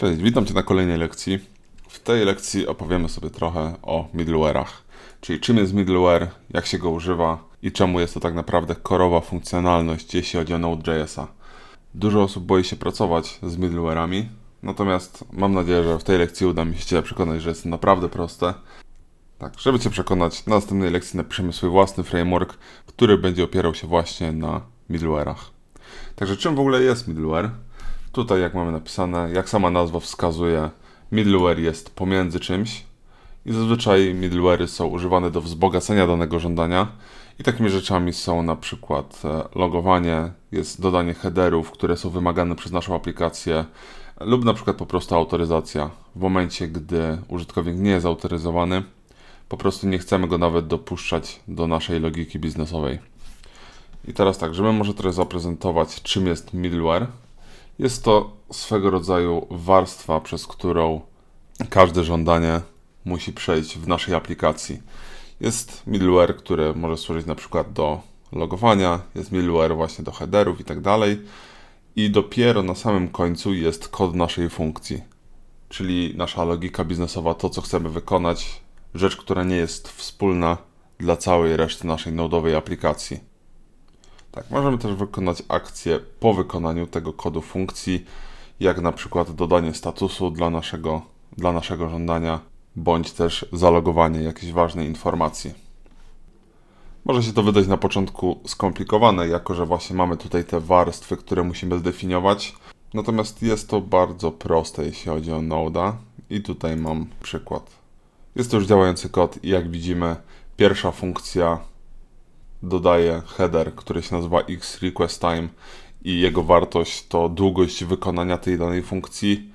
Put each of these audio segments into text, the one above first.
Cześć, witam Cię na kolejnej lekcji. W tej lekcji opowiemy sobie trochę o middleware'ach, czyli czym jest middleware, jak się go używa i czemu jest to tak naprawdę korowa funkcjonalność, jeśli chodzi o Node.jsa. Dużo osób boi się pracować z middleware'ami, natomiast mam nadzieję, że w tej lekcji uda mi się Cię przekonać, że jest to naprawdę proste. Tak, żeby Cię przekonać, na następnej lekcji napiszemy swój własny framework, który będzie opierał się właśnie na middleware'ach. Także czym w ogóle jest middleware? Tutaj, jak mamy napisane, jak sama nazwa wskazuje, middleware jest pomiędzy czymś i zazwyczaj middleware'y są używane do wzbogacenia danego żądania i takimi rzeczami są na przykład e, logowanie, jest dodanie headerów, które są wymagane przez naszą aplikację lub na przykład po prostu autoryzacja. W momencie, gdy użytkownik nie jest autoryzowany, po prostu nie chcemy go nawet dopuszczać do naszej logiki biznesowej. I teraz tak, żeby może trochę zaprezentować, czym jest middleware, jest to swego rodzaju warstwa, przez którą każde żądanie musi przejść w naszej aplikacji. Jest middleware, który może służyć na przykład do logowania, jest middleware właśnie do headerów i tak dalej. I dopiero na samym końcu jest kod naszej funkcji, czyli nasza logika biznesowa, to co chcemy wykonać, rzecz, która nie jest wspólna dla całej reszty naszej nodowej aplikacji. Tak, możemy też wykonać akcję po wykonaniu tego kodu funkcji, jak na przykład dodanie statusu dla naszego, dla naszego żądania, bądź też zalogowanie jakiejś ważnej informacji. Może się to wydać na początku skomplikowane, jako że właśnie mamy tutaj te warstwy, które musimy zdefiniować. Natomiast jest to bardzo proste, jeśli chodzi o Node'a. I tutaj mam przykład. Jest to już działający kod i jak widzimy, pierwsza funkcja dodaję header, który się nazywa xRequestTime i jego wartość to długość wykonania tej danej funkcji.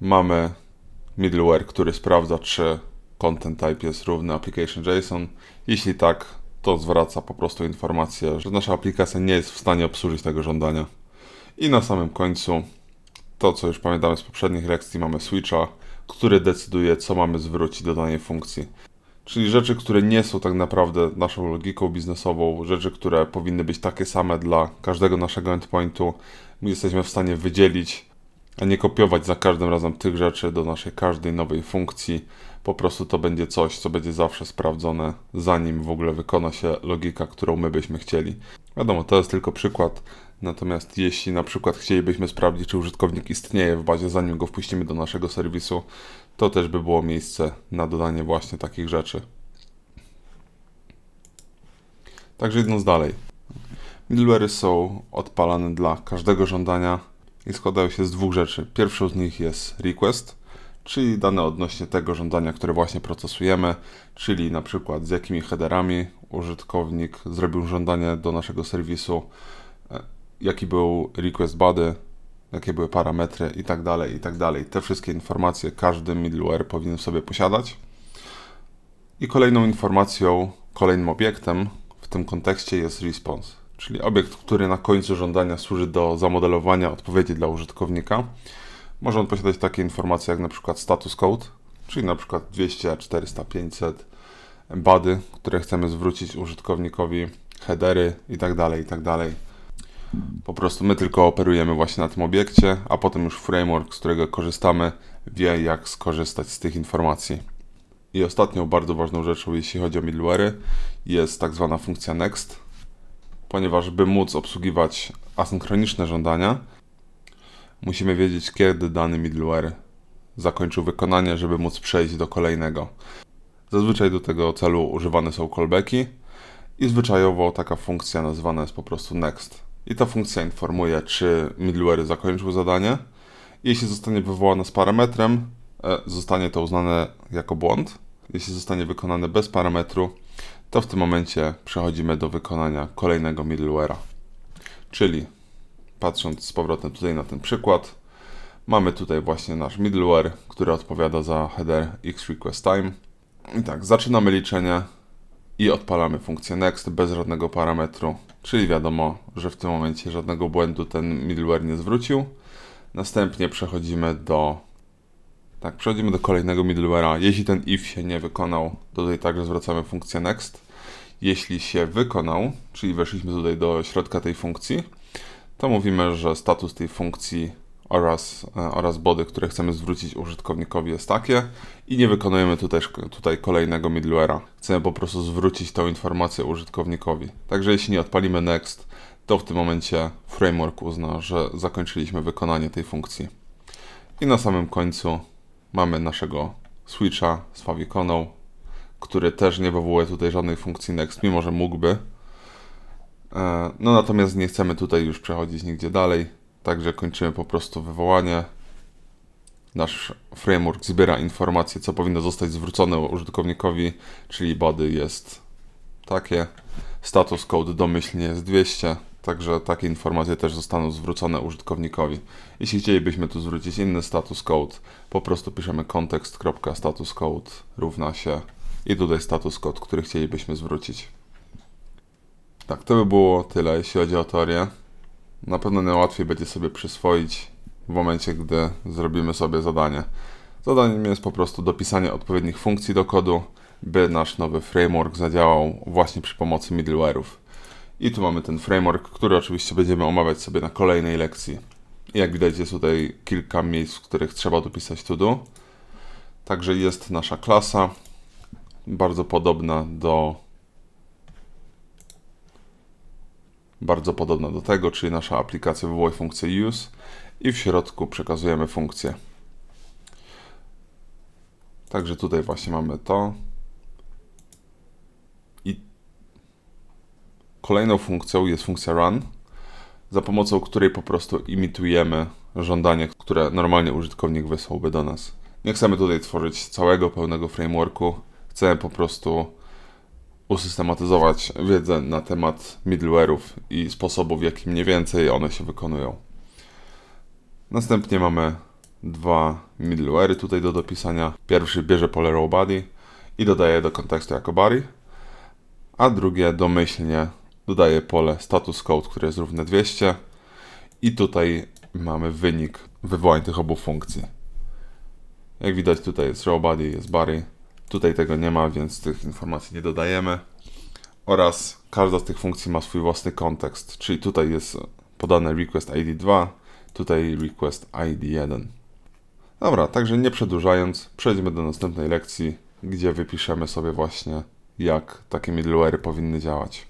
Mamy middleware, który sprawdza, czy content type jest równy application.json. Jeśli tak, to zwraca po prostu informację, że nasza aplikacja nie jest w stanie obsłużyć tego żądania. I na samym końcu, to co już pamiętamy z poprzednich lekcji, mamy switcha, który decyduje, co mamy zwrócić do danej funkcji. Czyli rzeczy, które nie są tak naprawdę naszą logiką biznesową, rzeczy, które powinny być takie same dla każdego naszego endpointu, my jesteśmy w stanie wydzielić, a nie kopiować za każdym razem tych rzeczy do naszej każdej nowej funkcji. Po prostu to będzie coś, co będzie zawsze sprawdzone, zanim w ogóle wykona się logika, którą my byśmy chcieli. Wiadomo, to jest tylko przykład, Natomiast jeśli na przykład chcielibyśmy sprawdzić, czy użytkownik istnieje w bazie, zanim go wpuścimy do naszego serwisu, to też by było miejsce na dodanie właśnie takich rzeczy. Także idąc dalej. Middleware'y są odpalane dla każdego żądania i składają się z dwóch rzeczy. Pierwszą z nich jest request, czyli dane odnośnie tego żądania, które właśnie procesujemy, czyli na przykład z jakimi headerami użytkownik zrobił żądanie do naszego serwisu, e, jaki był request body, jakie były parametry i tak dalej, i tak dalej. Te wszystkie informacje każdy middleware powinien sobie posiadać. I kolejną informacją, kolejnym obiektem w tym kontekście jest response, czyli obiekt, który na końcu żądania służy do zamodelowania odpowiedzi dla użytkownika. Może on posiadać takie informacje jak na przykład status code, czyli na przykład 200, 400, 500, bady, które chcemy zwrócić użytkownikowi, headery itd., tak itd. Tak po prostu my tylko operujemy właśnie na tym obiekcie, a potem już framework, z którego korzystamy, wie jak skorzystać z tych informacji. I ostatnią bardzo ważną rzeczą, jeśli chodzi o middleware'y, jest tak zwana funkcja next, ponieważ by móc obsługiwać asynchroniczne żądania, musimy wiedzieć, kiedy dany middleware zakończył wykonanie, żeby móc przejść do kolejnego. Zazwyczaj do tego celu używane są callbacki i zwyczajowo taka funkcja nazywana jest po prostu next i ta funkcja informuje, czy middleware zakończył zadanie. Jeśli zostanie wywołana z parametrem, e, zostanie to uznane jako błąd. Jeśli zostanie wykonane bez parametru, to w tym momencie przechodzimy do wykonania kolejnego middleware'a. Czyli patrząc z powrotem tutaj na ten przykład, mamy tutaj właśnie nasz middleware, który odpowiada za header xRequestTime. I tak, zaczynamy liczenie i odpalamy funkcję next bez żadnego parametru czyli wiadomo, że w tym momencie żadnego błędu ten middleware nie zwrócił. Następnie przechodzimy do tak, przechodzimy do kolejnego middleware'a. Jeśli ten if się nie wykonał, tutaj także zwracamy funkcję next. Jeśli się wykonał, czyli weszliśmy tutaj do środka tej funkcji, to mówimy, że status tej funkcji oraz, e, oraz body, które chcemy zwrócić użytkownikowi jest takie i nie wykonujemy tutaj, tutaj kolejnego middlewara. Chcemy po prostu zwrócić tą informację użytkownikowi. Także jeśli nie odpalimy next, to w tym momencie framework uzna, że zakończyliśmy wykonanie tej funkcji. I na samym końcu mamy naszego switcha z favikoną, który też nie wywołuje tutaj żadnej funkcji next, mimo że mógłby. E, no natomiast nie chcemy tutaj już przechodzić nigdzie dalej, Także kończymy po prostu wywołanie. Nasz framework zbiera informacje, co powinno zostać zwrócone użytkownikowi, czyli body jest takie. Status code domyślnie jest 200, także takie informacje też zostaną zwrócone użytkownikowi. Jeśli chcielibyśmy tu zwrócić inny status code, po prostu piszemy code równa się i tutaj status code, który chcielibyśmy zwrócić. Tak, to by było tyle, jeśli chodzi o teorię na pewno najłatwiej będzie sobie przyswoić w momencie, gdy zrobimy sobie zadanie. Zadaniem jest po prostu dopisanie odpowiednich funkcji do kodu, by nasz nowy framework zadziałał właśnie przy pomocy middleware'ów. I tu mamy ten framework, który oczywiście będziemy omawiać sobie na kolejnej lekcji. Jak widać jest tutaj kilka miejsc, w których trzeba dopisać to do. Także jest nasza klasa, bardzo podobna do bardzo podobna do tego, czyli nasza aplikacja wywołuje funkcję use i w środku przekazujemy funkcję. Także tutaj właśnie mamy to. I kolejną funkcją jest funkcja run, za pomocą której po prostu imitujemy żądanie, które normalnie użytkownik wysłałby do nas. Nie chcemy tutaj tworzyć całego pełnego frameworku, chcemy po prostu usystematyzować wiedzę na temat middleware'ów i sposobów, w jaki mniej więcej one się wykonują. Następnie mamy dwa middleware'y tutaj do dopisania. Pierwszy bierze pole row body i dodaje do kontekstu jako body, a drugie domyślnie dodaje pole status code, które jest równe 200 i tutaj mamy wynik wywołań tych obu funkcji. Jak widać tutaj jest row body, jest body, Tutaj tego nie ma, więc tych informacji nie dodajemy. Oraz każda z tych funkcji ma swój własny kontekst, czyli tutaj jest podane request ID 2, tutaj request ID 1. Dobra, także nie przedłużając, przejdźmy do następnej lekcji, gdzie wypiszemy sobie właśnie, jak takie middleware powinny działać.